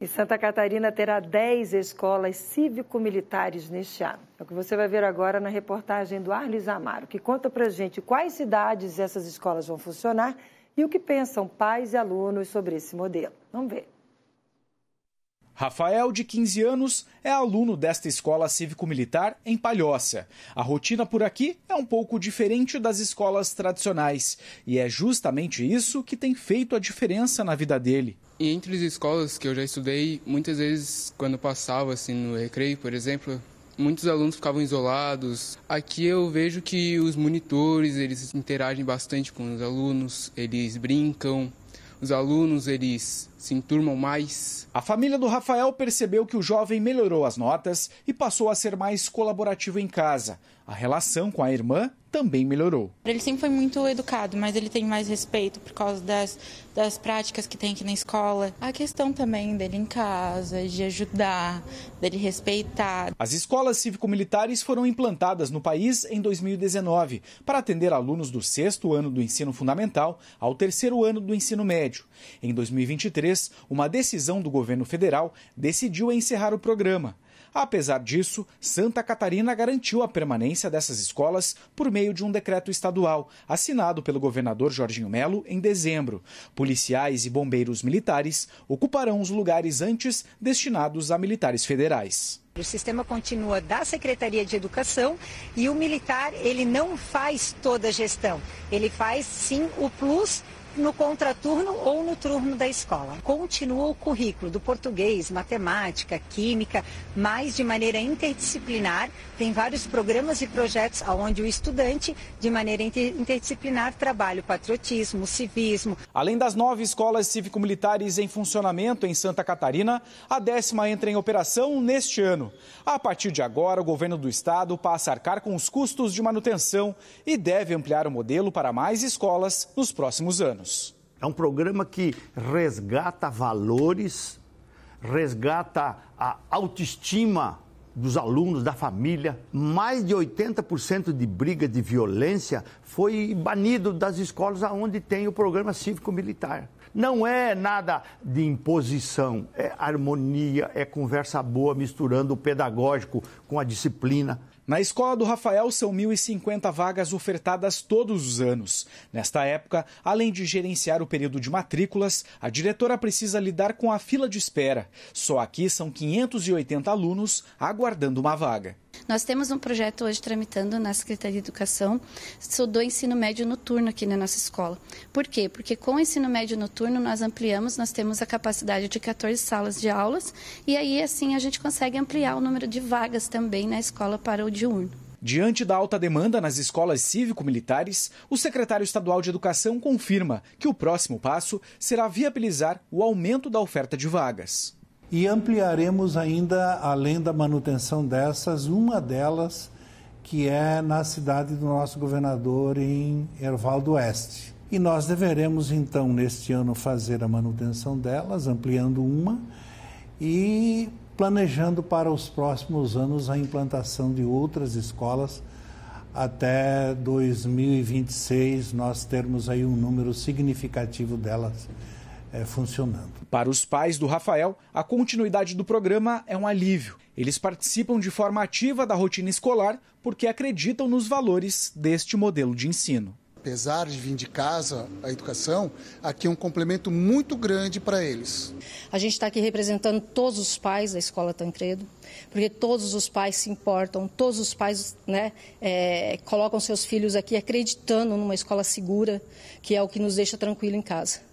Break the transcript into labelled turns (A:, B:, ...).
A: E Santa Catarina terá 10 escolas cívico-militares neste ano. É o que você vai ver agora na reportagem do Arlis Amaro, que conta pra gente quais cidades essas escolas vão funcionar e o que pensam pais e alunos sobre esse modelo. Vamos ver. Rafael, de 15 anos, é aluno desta escola cívico-militar em Palhoça. A rotina por aqui é um pouco diferente das escolas tradicionais e é justamente isso que tem feito a diferença na vida dele. E entre as escolas que eu já estudei, muitas vezes quando passava assim no recreio, por exemplo, muitos alunos ficavam isolados. Aqui eu vejo que os monitores, eles interagem bastante com os alunos, eles brincam. Os alunos, eles se enturmam mais. A família do Rafael percebeu que o jovem melhorou as notas e passou a ser mais colaborativo em casa. A relação com a irmã também melhorou. Ele sempre foi muito educado, mas ele tem mais respeito por causa das, das práticas que tem aqui na escola. A questão também dele em casa, de ajudar, dele respeitar. As escolas cívico-militares foram implantadas no país em 2019 para atender alunos do sexto ano do ensino fundamental ao terceiro ano do ensino médio. Em 2023, 2023, uma decisão do governo federal decidiu encerrar o programa. Apesar disso, Santa Catarina garantiu a permanência dessas escolas por meio de um decreto estadual, assinado pelo governador Jorginho Melo em dezembro. Policiais e bombeiros militares ocuparão os lugares antes destinados a militares federais. O sistema continua da Secretaria de Educação e o militar, ele não faz toda a gestão. Ele faz sim o plus no contraturno ou no turno da escola. Continua o currículo do português, matemática, química, mas de maneira interdisciplinar. Tem vários programas e projetos onde o estudante, de maneira interdisciplinar, trabalha o patriotismo, o civismo. Além das nove escolas cívico-militares em funcionamento em Santa Catarina, a décima entra em operação neste ano. A partir de agora, o governo do estado passa a arcar com os custos de manutenção e deve ampliar o modelo para mais escolas nos próximos anos anos. É um programa que resgata valores, resgata a autoestima dos alunos, da família. Mais de 80% de briga de violência foi banido das escolas onde tem o programa cívico-militar. Não é nada de imposição, é harmonia, é conversa boa misturando o pedagógico com a disciplina. Na escola do Rafael são 1.050 vagas ofertadas todos os anos. Nesta época, além de gerenciar o período de matrículas, a diretora precisa lidar com a fila de espera. Só aqui são 580 alunos aguardando uma vaga. Nós temos um projeto hoje tramitando na Secretaria de Educação do ensino médio noturno aqui na nossa escola. Por quê? Porque com o ensino médio noturno nós ampliamos, nós temos a capacidade de 14 salas de aulas e aí assim a gente consegue ampliar o número de vagas também na escola para o diurno. Diante da alta demanda nas escolas cívico-militares, o secretário estadual de Educação confirma que o próximo passo será viabilizar o aumento da oferta de vagas e ampliaremos ainda, além da manutenção dessas, uma delas que é na cidade do nosso governador em Ervaldo Oeste. E nós deveremos então neste ano fazer a manutenção delas, ampliando uma e planejando para os próximos anos a implantação de outras escolas até 2026 nós termos aí um número significativo delas é, funcionando. Para os pais do Rafael, a continuidade do programa é um alívio. Eles participam de forma ativa da rotina escolar porque acreditam nos valores deste modelo de ensino. Apesar de vir de casa, a educação, aqui é um complemento muito grande para eles. A gente está aqui representando todos os pais da Escola Tancredo, porque todos os pais se importam, todos os pais né, é, colocam seus filhos aqui acreditando numa escola segura, que é o que nos deixa tranquilo em casa.